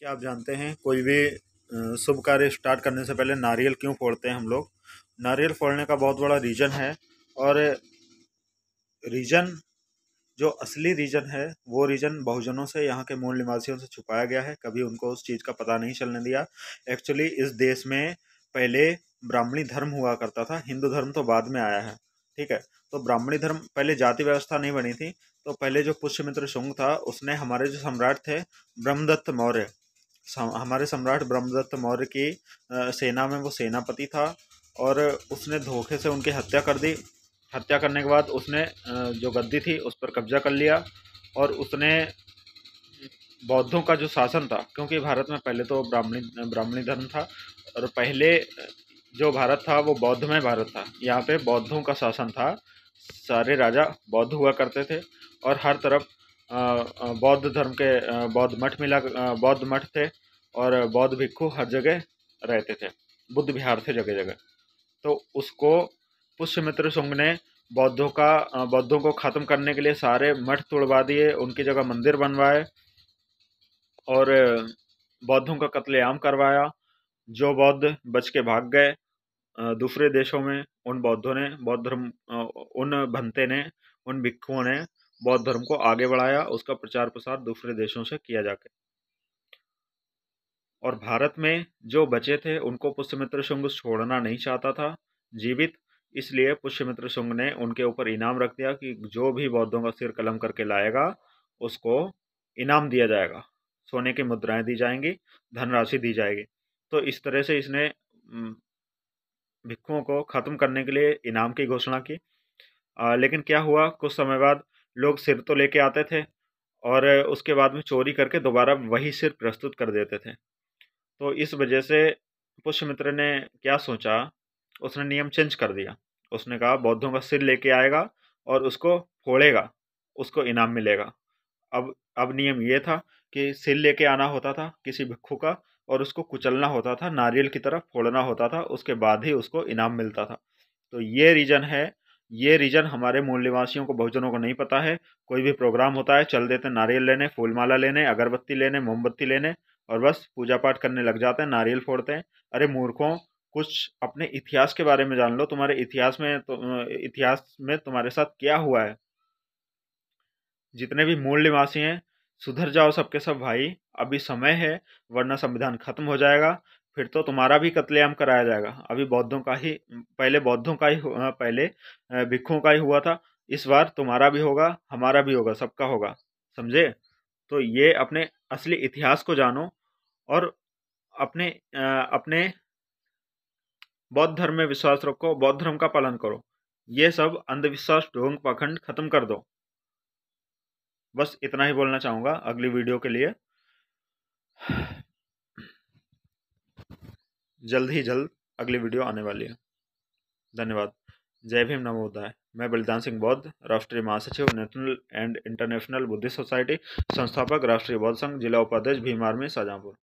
क्या आप जानते हैं कोई भी शुभ कार्य स्टार्ट करने से पहले नारियल क्यों फोड़ते हैं हम लोग नारियल फोड़ने का बहुत बड़ा रीज़न है और रीज़न जो असली रीज़न है वो रीज़न बहुजनों से यहाँ के मूल निवासियों से छुपाया गया है कभी उनको उस चीज़ का पता नहीं चलने दिया एक्चुअली इस देश में पहले ब्राह्मणी धर्म हुआ करता था हिंदू धर्म तो बाद में आया है ठीक है तो ब्राह्मणी धर्म पहले जाति व्यवस्था नहीं बनी थी तो पहले जो पुष्यमित्र शुंग था उसने हमारे जो सम्राट थे ब्रह्मदत्त मौर्य हमारे सम्राट ब्रह्मदत्त मौर्य की सेना में वो सेनापति था और उसने धोखे से उनकी हत्या कर दी हत्या करने के बाद उसने जो गद्दी थी उस पर कब्जा कर लिया और उसने बौद्धों का जो शासन था क्योंकि भारत में पहले तो ब्राह्मणी ब्राह्मणी धर्म था और पहले जो भारत था वो बौद्धमय भारत था यहाँ पे बौद्धों का शासन था सारे राजा बौद्ध हुआ करते थे और हर तरफ बौद्ध धर्म के बौद्ध मठ मिला बौद्ध मठ थे और बौद्ध भिक्खु हर जगह रहते थे बुद्ध विहार थे जगह जगह तो उसको पुष्यमित्र सुंग ने बौद्धों का बौद्धों को ख़त्म करने के लिए सारे मठ तोड़वा दिए उनकी जगह मंदिर बनवाए और बौद्धों का कत्लेआम करवाया जो बौद्ध बच के भाग गए दूसरे देशों में उन बौद्धों ने बौद्ध धर्म उन भंते ने उन भिक्खुओं ने बौद्ध धर्म को आगे बढ़ाया उसका प्रचार प्रसार दूसरे देशों से किया जाके और भारत में जो बचे थे उनको पुष्यमित्र शुंग छोड़ना नहीं चाहता था जीवित इसलिए पुष्यमित्र शुंग ने उनके ऊपर इनाम रख दिया कि जो भी बौद्धों का सिर कलम करके लाएगा उसको इनाम दिया जाएगा सोने की मुद्राएं दी जाएंगी धनराशि दी जाएगी तो इस तरह से इसने भिक्षुओं को ख़त्म करने के लिए इनाम की घोषणा की आ, लेकिन क्या हुआ कुछ समय बाद लोग सिर तो लेके आते थे और उसके बाद में चोरी करके दोबारा वही सिर प्रस्तुत कर देते थे तो इस वजह से पुष्यमित्र ने क्या सोचा उसने नियम चेंज कर दिया उसने कहा बौद्धों का सिर लेके आएगा और उसको फोड़ेगा उसको इनाम मिलेगा अब अब नियम ये था कि सिर लेके आना होता था किसी भिक्खु का और उसको कुचलना होता था नारियल की तरफ फोड़ना होता था उसके बाद ही उसको इनाम मिलता था तो ये रीज़न है ये रीजन हमारे मूल निवासियों को बहुजनों को नहीं पता है कोई भी प्रोग्राम होता है चल देते नारियल लेने फूलमाला लेने अगरबत्ती लेने मोमबत्ती लेने और बस पूजा पाठ करने लग जाते हैं नारियल फोड़ते हैं अरे मूर्खों कुछ अपने इतिहास के बारे में जान लो तुम्हारे इतिहास में तो, इतिहास में तुम्हारे साथ क्या हुआ है जितने भी मूल निवासी हैं सुधर जाओ सबके सब भाई अभी समय है वरना संविधान खत्म हो जाएगा फिर तो तुम्हारा भी कत्लेआम कराया जाएगा अभी बौद्धों का ही पहले बौद्धों का ही पहले भिक्खों का ही हुआ था इस बार तुम्हारा भी होगा हमारा भी होगा सबका होगा समझे तो ये अपने असली इतिहास को जानो और अपने अपने बौद्ध धर्म में विश्वास रखो बौद्ध धर्म का पालन करो ये सब अंधविश्वास ढोंग पाखंड खत्म कर दो बस इतना ही बोलना चाहूँगा अगली वीडियो के लिए जल्द ही जल्द अगली वीडियो आने वाली है धन्यवाद जय भीम नमोदय मैं बलिदान सिंह बौद्ध राष्ट्रीय महासचिव national and international Buddhist society संस्थापक राष्ट्रीय बौद्ध संघ जिला उपाध्यक्ष भीम आर्मी शाहजहाँपुर